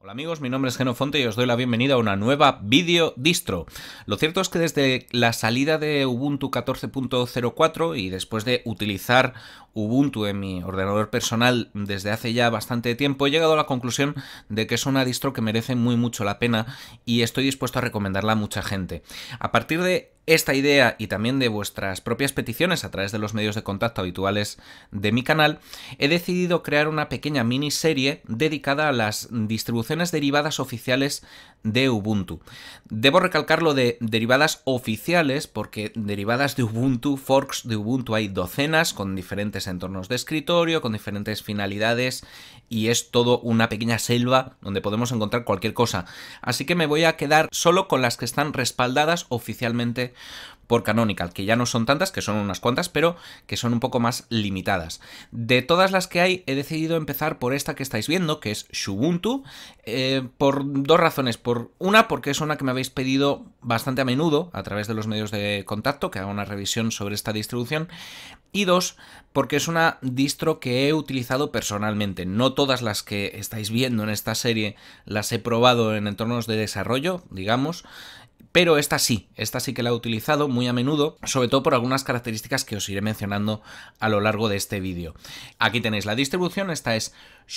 Hola amigos, mi nombre es Genofonte y os doy la bienvenida a una nueva video distro. Lo cierto es que desde la salida de Ubuntu 14.04 y después de utilizar Ubuntu en mi ordenador personal desde hace ya bastante tiempo, he llegado a la conclusión de que es una distro que merece muy mucho la pena y estoy dispuesto a recomendarla a mucha gente. A partir de esta idea y también de vuestras propias peticiones a través de los medios de contacto habituales de mi canal, he decidido crear una pequeña miniserie dedicada a las distribuciones derivadas oficiales de Ubuntu. Debo recalcarlo de derivadas oficiales porque derivadas de Ubuntu, forks de Ubuntu hay docenas con diferentes entornos de escritorio, con diferentes finalidades y es todo una pequeña selva donde podemos encontrar cualquier cosa. Así que me voy a quedar solo con las que están respaldadas oficialmente por Canonical, que ya no son tantas, que son unas cuantas, pero que son un poco más limitadas. De todas las que hay, he decidido empezar por esta que estáis viendo, que es Ubuntu, eh, por dos razones. Por una, porque es una que me habéis pedido bastante a menudo a través de los medios de contacto, que haga una revisión sobre esta distribución. Y dos, porque es una distro que he utilizado personalmente. No todas las que estáis viendo en esta serie las he probado en entornos de desarrollo, digamos pero esta sí, esta sí que la he utilizado muy a menudo, sobre todo por algunas características que os iré mencionando a lo largo de este vídeo. Aquí tenéis la distribución, esta es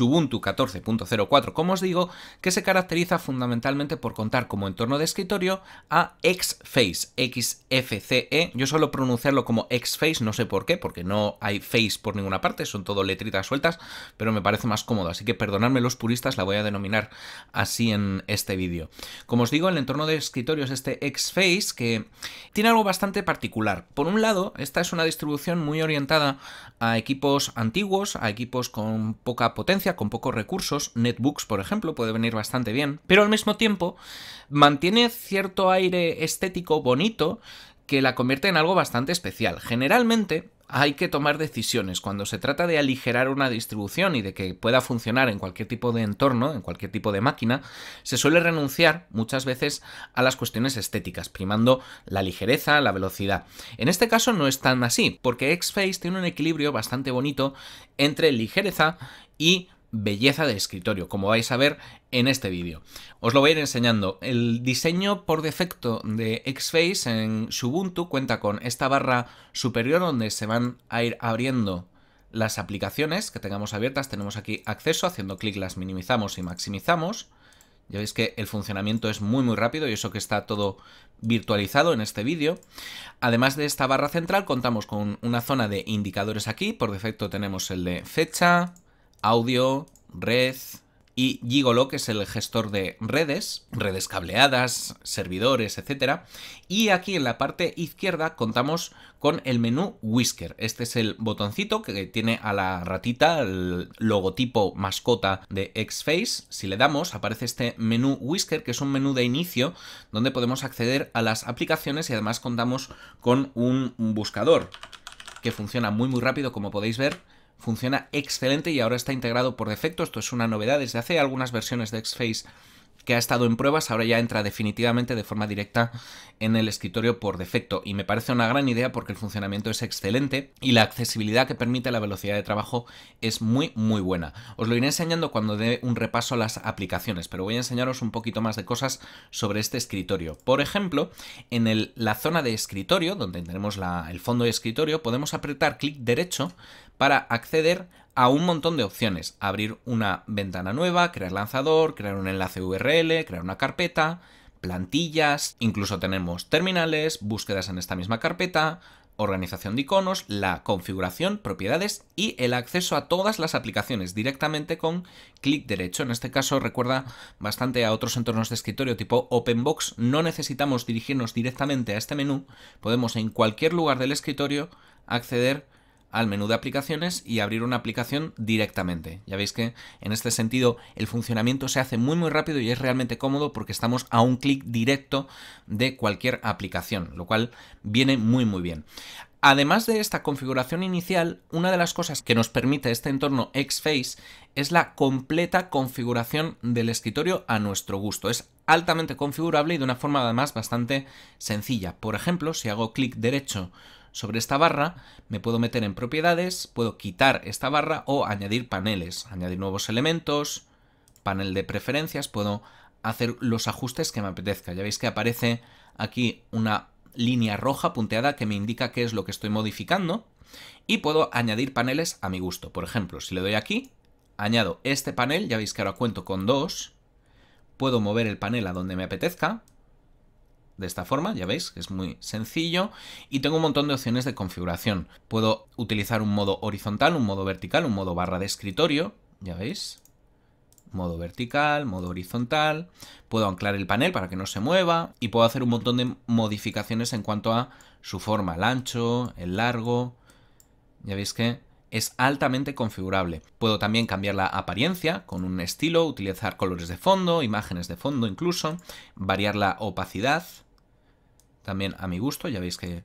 Ubuntu 14.04, como os digo, que se caracteriza fundamentalmente por contar como entorno de escritorio a Xface, XFCE, yo suelo pronunciarlo como Xface, no sé por qué, porque no hay face por ninguna parte, son todo letritas sueltas, pero me parece más cómodo, así que perdonadme los puristas, la voy a denominar así en este vídeo. Como os digo, el entorno de escritorio es este X-Face, que tiene algo bastante particular. Por un lado, esta es una distribución muy orientada a equipos antiguos, a equipos con poca potencia, con pocos recursos. Netbooks, por ejemplo, puede venir bastante bien. Pero al mismo tiempo mantiene cierto aire estético bonito que la convierte en algo bastante especial. Generalmente hay que tomar decisiones cuando se trata de aligerar una distribución y de que pueda funcionar en cualquier tipo de entorno, en cualquier tipo de máquina, se suele renunciar muchas veces a las cuestiones estéticas, primando la ligereza, la velocidad. En este caso no es tan así, porque X-Face tiene un equilibrio bastante bonito entre ligereza y belleza de escritorio, como vais a ver en este vídeo. Os lo voy a ir enseñando. El diseño por defecto de x-face en Ubuntu cuenta con esta barra superior donde se van a ir abriendo las aplicaciones que tengamos abiertas. Tenemos aquí acceso, haciendo clic las minimizamos y maximizamos. Ya veis que el funcionamiento es muy muy rápido y eso que está todo virtualizado en este vídeo. Además de esta barra central contamos con una zona de indicadores aquí, por defecto tenemos el de fecha, audio, red y Gigolo, que es el gestor de redes, redes cableadas, servidores, etc. Y aquí en la parte izquierda contamos con el menú Whisker. Este es el botoncito que tiene a la ratita el logotipo mascota de X-Face. Si le damos, aparece este menú Whisker, que es un menú de inicio donde podemos acceder a las aplicaciones y además contamos con un buscador que funciona muy muy rápido como podéis ver funciona excelente y ahora está integrado por defecto. Esto es una novedad desde hace algunas versiones de XFACE que ha estado en pruebas, ahora ya entra definitivamente de forma directa en el escritorio por defecto. Y me parece una gran idea porque el funcionamiento es excelente y la accesibilidad que permite la velocidad de trabajo es muy, muy buena. Os lo iré enseñando cuando dé un repaso a las aplicaciones, pero voy a enseñaros un poquito más de cosas sobre este escritorio. Por ejemplo, en la zona de escritorio, donde tenemos el fondo de escritorio, podemos apretar clic derecho para acceder a a un montón de opciones. Abrir una ventana nueva, crear lanzador, crear un enlace URL, crear una carpeta, plantillas, incluso tenemos terminales, búsquedas en esta misma carpeta, organización de iconos, la configuración, propiedades y el acceso a todas las aplicaciones directamente con clic derecho. En este caso recuerda bastante a otros entornos de escritorio tipo OpenBox. No necesitamos dirigirnos directamente a este menú. Podemos en cualquier lugar del escritorio acceder al menú de aplicaciones y abrir una aplicación directamente. Ya veis que en este sentido el funcionamiento se hace muy muy rápido y es realmente cómodo porque estamos a un clic directo de cualquier aplicación, lo cual viene muy muy bien. Además de esta configuración inicial, una de las cosas que nos permite este entorno face es la completa configuración del escritorio a nuestro gusto. Es altamente configurable y de una forma además bastante sencilla. Por ejemplo, si hago clic derecho sobre esta barra, me puedo meter en propiedades, puedo quitar esta barra o añadir paneles, añadir nuevos elementos, panel de preferencias, puedo hacer los ajustes que me apetezca. Ya veis que aparece aquí una línea roja punteada que me indica qué es lo que estoy modificando y puedo añadir paneles a mi gusto. Por ejemplo, si le doy aquí, añado este panel, ya veis que ahora cuento con dos, puedo mover el panel a donde me apetezca, de esta forma, ya veis, que es muy sencillo y tengo un montón de opciones de configuración. Puedo utilizar un modo horizontal, un modo vertical, un modo barra de escritorio, ya veis, modo vertical, modo horizontal, puedo anclar el panel para que no se mueva y puedo hacer un montón de modificaciones en cuanto a su forma, el ancho, el largo, ya veis que es altamente configurable. Puedo también cambiar la apariencia con un estilo, utilizar colores de fondo, imágenes de fondo incluso, variar la opacidad, también a mi gusto, ya veis que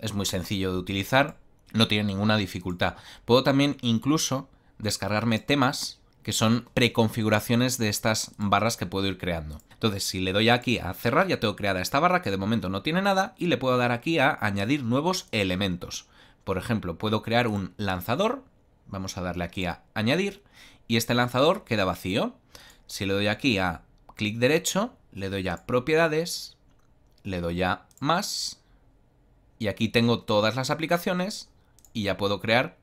es muy sencillo de utilizar, no tiene ninguna dificultad. Puedo también incluso descargarme temas que son preconfiguraciones de estas barras que puedo ir creando. Entonces, si le doy aquí a cerrar, ya tengo creada esta barra que de momento no tiene nada y le puedo dar aquí a añadir nuevos elementos. Por ejemplo, puedo crear un lanzador, vamos a darle aquí a añadir, y este lanzador queda vacío. Si le doy aquí a clic derecho, le doy a propiedades, le doy a más, y aquí tengo todas las aplicaciones y ya puedo crear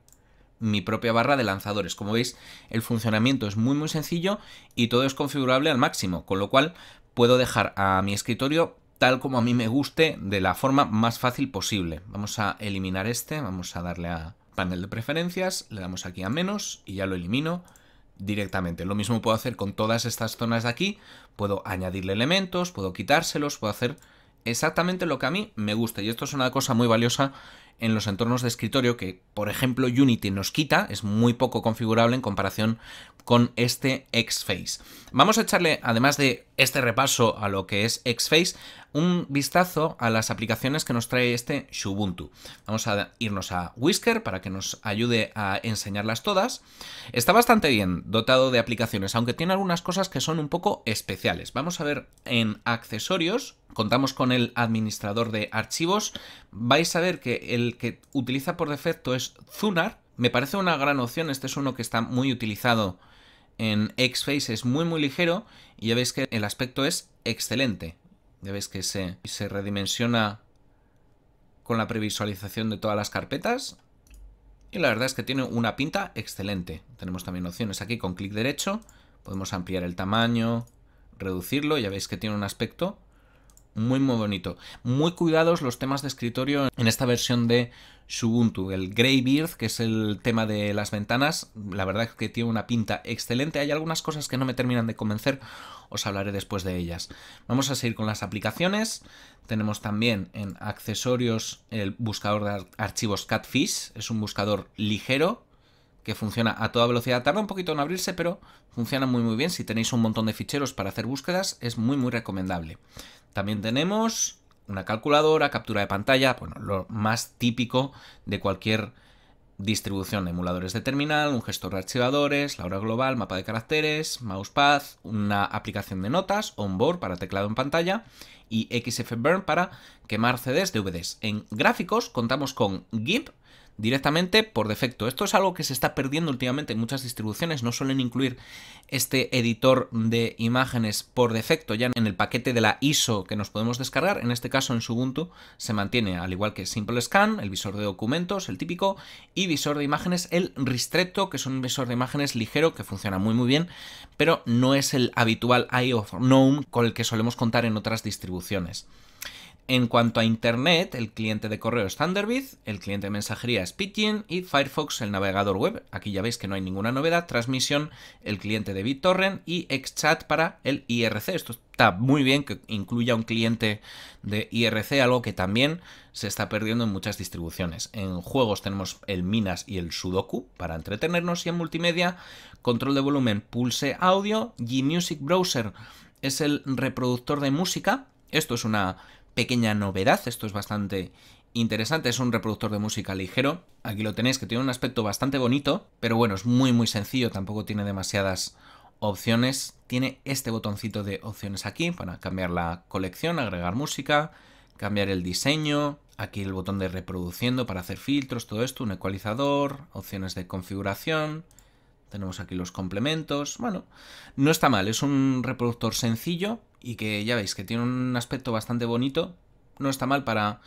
mi propia barra de lanzadores. Como veis, el funcionamiento es muy muy sencillo y todo es configurable al máximo, con lo cual puedo dejar a mi escritorio tal como a mí me guste, de la forma más fácil posible. Vamos a eliminar este, vamos a darle a panel de preferencias, le damos aquí a menos y ya lo elimino directamente. Lo mismo puedo hacer con todas estas zonas de aquí, puedo añadirle elementos, puedo quitárselos, puedo hacer exactamente lo que a mí me guste. Y esto es una cosa muy valiosa en los entornos de escritorio que, por ejemplo, Unity nos quita, es muy poco configurable en comparación con este X-Face. Vamos a echarle, además de este repaso a lo que es X-Face, un vistazo a las aplicaciones que nos trae este Ubuntu. Vamos a irnos a Whisker para que nos ayude a enseñarlas todas. Está bastante bien dotado de aplicaciones, aunque tiene algunas cosas que son un poco especiales. Vamos a ver en accesorios, contamos con el administrador de archivos. Vais a ver que el que utiliza por defecto es Zunar. Me parece una gran opción, este es uno que está muy utilizado en X-Face. es muy muy ligero y ya veis que el aspecto es excelente. Ya veis que se, se redimensiona con la previsualización de todas las carpetas. Y la verdad es que tiene una pinta excelente. Tenemos también opciones aquí con clic derecho. Podemos ampliar el tamaño, reducirlo. Ya veis que tiene un aspecto muy muy bonito. Muy cuidados los temas de escritorio en esta versión de Ubuntu. El beard, que es el tema de las ventanas, la verdad es que tiene una pinta excelente. Hay algunas cosas que no me terminan de convencer, os hablaré después de ellas. Vamos a seguir con las aplicaciones. Tenemos también en accesorios el buscador de archivos Catfish, es un buscador ligero que funciona a toda velocidad. Tarda un poquito en abrirse, pero funciona muy muy bien. Si tenéis un montón de ficheros para hacer búsquedas, es muy muy recomendable. También tenemos una calculadora, captura de pantalla, bueno, lo más típico de cualquier distribución, de emuladores de terminal, un gestor de archivadores, la hora global, mapa de caracteres, mousepad, una aplicación de notas, onboard para teclado en pantalla y XFburn para quemar CDs, DVDs. En gráficos contamos con GIMP, directamente por defecto. Esto es algo que se está perdiendo últimamente. en Muchas distribuciones no suelen incluir este editor de imágenes por defecto ya en el paquete de la ISO que nos podemos descargar. En este caso en Ubuntu se mantiene, al igual que Simple Scan, el visor de documentos, el típico, y visor de imágenes, el Ristretto, que es un visor de imágenes ligero que funciona muy muy bien, pero no es el habitual Eye of Gnome con el que solemos contar en otras distribuciones. En cuanto a Internet, el cliente de correo es Thunderbird, el cliente de mensajería es y Firefox, el navegador web. Aquí ya veis que no hay ninguna novedad. transmisión, el cliente de BitTorrent y Xchat para el IRC. Esto está muy bien que incluya un cliente de IRC, algo que también se está perdiendo en muchas distribuciones. En juegos tenemos el Minas y el Sudoku para entretenernos y en multimedia, control de volumen, pulse audio, Gmusic Browser es el reproductor de música. Esto es una pequeña novedad, esto es bastante interesante, es un reproductor de música ligero, aquí lo tenéis que tiene un aspecto bastante bonito, pero bueno, es muy muy sencillo, tampoco tiene demasiadas opciones, tiene este botoncito de opciones aquí para cambiar la colección, agregar música, cambiar el diseño, aquí el botón de reproduciendo para hacer filtros, todo esto, un ecualizador, opciones de configuración, tenemos aquí los complementos. Bueno, no está mal. Es un reproductor sencillo y que ya veis que tiene un aspecto bastante bonito. No está mal para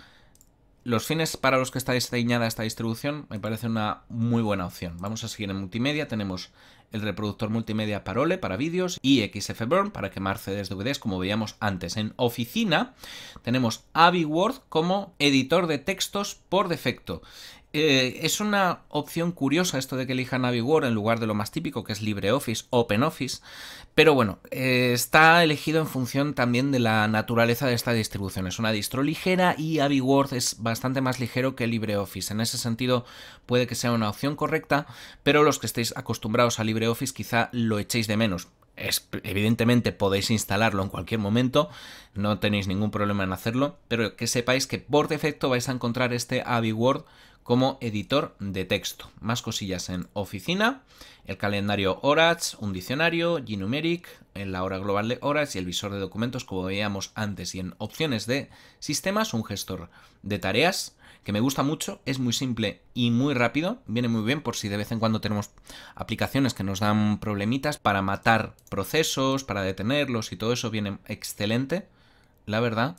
los fines para los que está diseñada esta distribución. Me parece una muy buena opción. Vamos a seguir en multimedia. Tenemos el reproductor multimedia Parole para vídeos y XFBurn para quemar CDs DVDs como veíamos antes. En oficina tenemos AbiWord como editor de textos por defecto. Eh, es una opción curiosa esto de que elija AbiWord en lugar de lo más típico que es LibreOffice, OpenOffice, pero bueno, eh, está elegido en función también de la naturaleza de esta distribución. Es una distro ligera y AviWord es bastante más ligero que LibreOffice. En ese sentido puede que sea una opción correcta, pero los que estéis acostumbrados a LibreOffice quizá lo echéis de menos. evidentemente podéis instalarlo en cualquier momento, no tenéis ningún problema en hacerlo, pero que sepáis que por defecto vais a encontrar este AviWord como editor de texto. Más cosillas en Oficina, el calendario Orads, un diccionario, Gnumeric, en la hora global de horas y el visor de documentos como veíamos antes. Y en opciones de sistemas, un gestor de tareas que me gusta mucho, es muy simple y muy rápido, viene muy bien por si de vez en cuando tenemos aplicaciones que nos dan problemitas para matar procesos, para detenerlos y todo eso viene excelente, la verdad.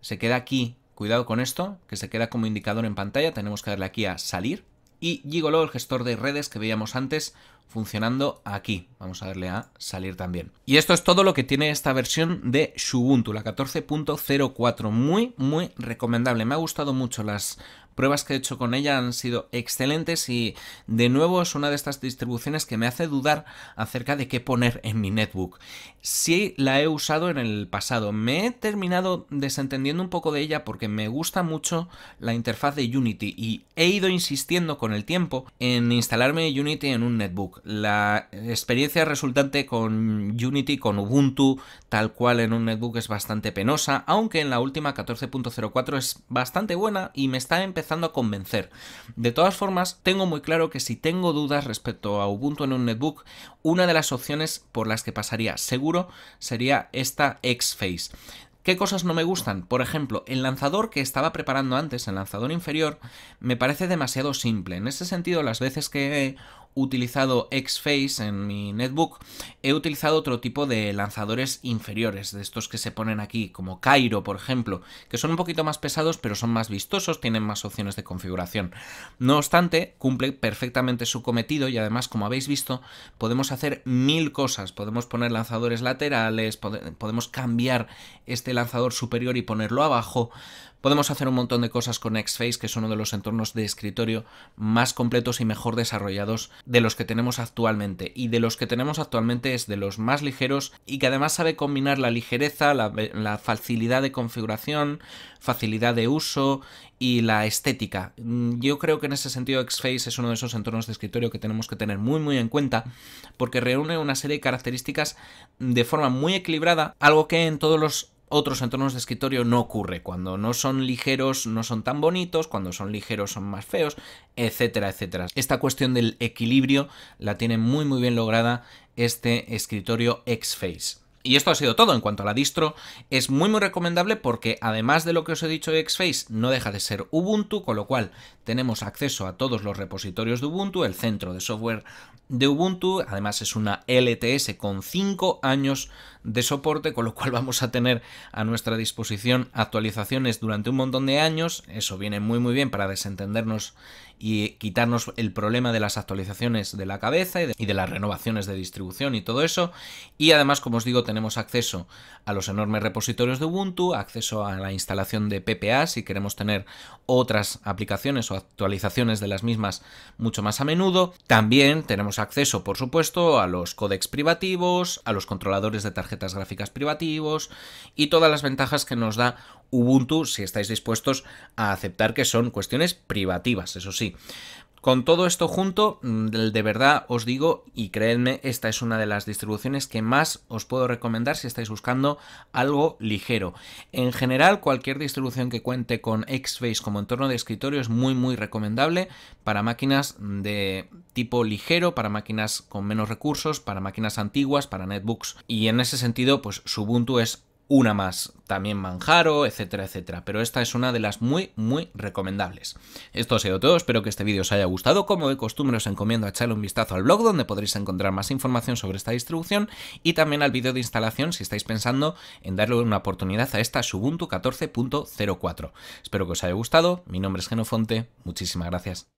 Se queda aquí Cuidado con esto, que se queda como indicador en pantalla, tenemos que darle aquí a salir. Y Gigolo, el gestor de redes que veíamos antes, funcionando aquí. Vamos a darle a salir también. Y esto es todo lo que tiene esta versión de Ubuntu, la 14.04. Muy, muy recomendable. Me ha gustado mucho las pruebas que he hecho con ella han sido excelentes y de nuevo es una de estas distribuciones que me hace dudar acerca de qué poner en mi netbook. si la he usado en el pasado, me he terminado desentendiendo un poco de ella porque me gusta mucho la interfaz de Unity y he ido insistiendo con el tiempo en instalarme Unity en un netbook. La experiencia resultante con Unity, con Ubuntu, tal cual en un netbook es bastante penosa, aunque en la última 14.04 es bastante buena y me está empezando a convencer. De todas formas, tengo muy claro que si tengo dudas respecto a Ubuntu en un netbook, una de las opciones por las que pasaría seguro sería esta X-Face. ¿Qué cosas no me gustan? Por ejemplo, el lanzador que estaba preparando antes, el lanzador inferior, me parece demasiado simple. En ese sentido, las veces que utilizado X-Face en mi netbook, he utilizado otro tipo de lanzadores inferiores, de estos que se ponen aquí, como Cairo, por ejemplo, que son un poquito más pesados, pero son más vistosos, tienen más opciones de configuración. No obstante, cumple perfectamente su cometido y además, como habéis visto, podemos hacer mil cosas. Podemos poner lanzadores laterales, podemos cambiar este lanzador superior y ponerlo abajo. Podemos hacer un montón de cosas con X-Face, que es uno de los entornos de escritorio más completos y mejor desarrollados de los que tenemos actualmente. Y de los que tenemos actualmente es de los más ligeros y que además sabe combinar la ligereza, la, facilidad de configuración, facilidad de uso y la estética. Mm, yo creo que en ese sentido X-Face es uno de esos entornos de escritorio que tenemos que tener muy muy en cuenta porque reúne una serie de características de forma muy equilibrada, algo que en todos los otros entornos de escritorio no ocurre. Cuando no son ligeros no son tan bonitos, cuando son ligeros son más feos, etcétera, etcétera. Esta cuestión del equilibrio la tiene muy muy bien lograda este escritorio X-Face. Y esto ha sido todo en cuanto a la distro. Es muy muy recomendable porque además de lo que os he dicho de X-Face, no deja de ser Ubuntu, con lo cual tenemos acceso a todos los repositorios de Ubuntu, el centro de software de Ubuntu, además es una LTS con cinco años de soporte, con lo cual vamos a tener a nuestra disposición actualizaciones durante un montón de años, eso viene muy muy bien para desentendernos y quitarnos el problema de las actualizaciones de la cabeza y de, las renovaciones de distribución y todo eso, y además como os digo tenemos acceso a los enormes repositorios de Ubuntu, acceso a la instalación de PPA si queremos tener otras aplicaciones o actualizaciones de las mismas mucho más a menudo. También tenemos acceso, por supuesto, a los códex privativos, a los controladores de tarjetas gráficas privativos y todas las ventajas que nos da Ubuntu si estáis dispuestos a aceptar que son cuestiones privativas, eso sí. Con todo esto junto, mm, de verdad os digo, y creedme, esta es una de las distribuciones que más os puedo recomendar si estáis buscando algo ligero. En general, cualquier distribución que cuente con Xface como entorno de escritorio es muy muy recomendable para máquinas de tipo ligero, para máquinas con menos recursos, para máquinas antiguas, para netbooks. Y en ese sentido, pues Ubuntu es una más, también Manjaro, etcétera, etcétera. Pero esta es una de las muy, muy recomendables. Esto ha sido todo, espero que este vídeo os haya gustado. Como de costumbre os encomiendo a echarle un vistazo al blog donde podréis encontrar más información sobre esta distribución y también al vídeo de instalación si estáis pensando en darle una oportunidad a esta Ubuntu 14.04. Espero que os haya gustado, mi nombre es Genofonte, muchísimas gracias.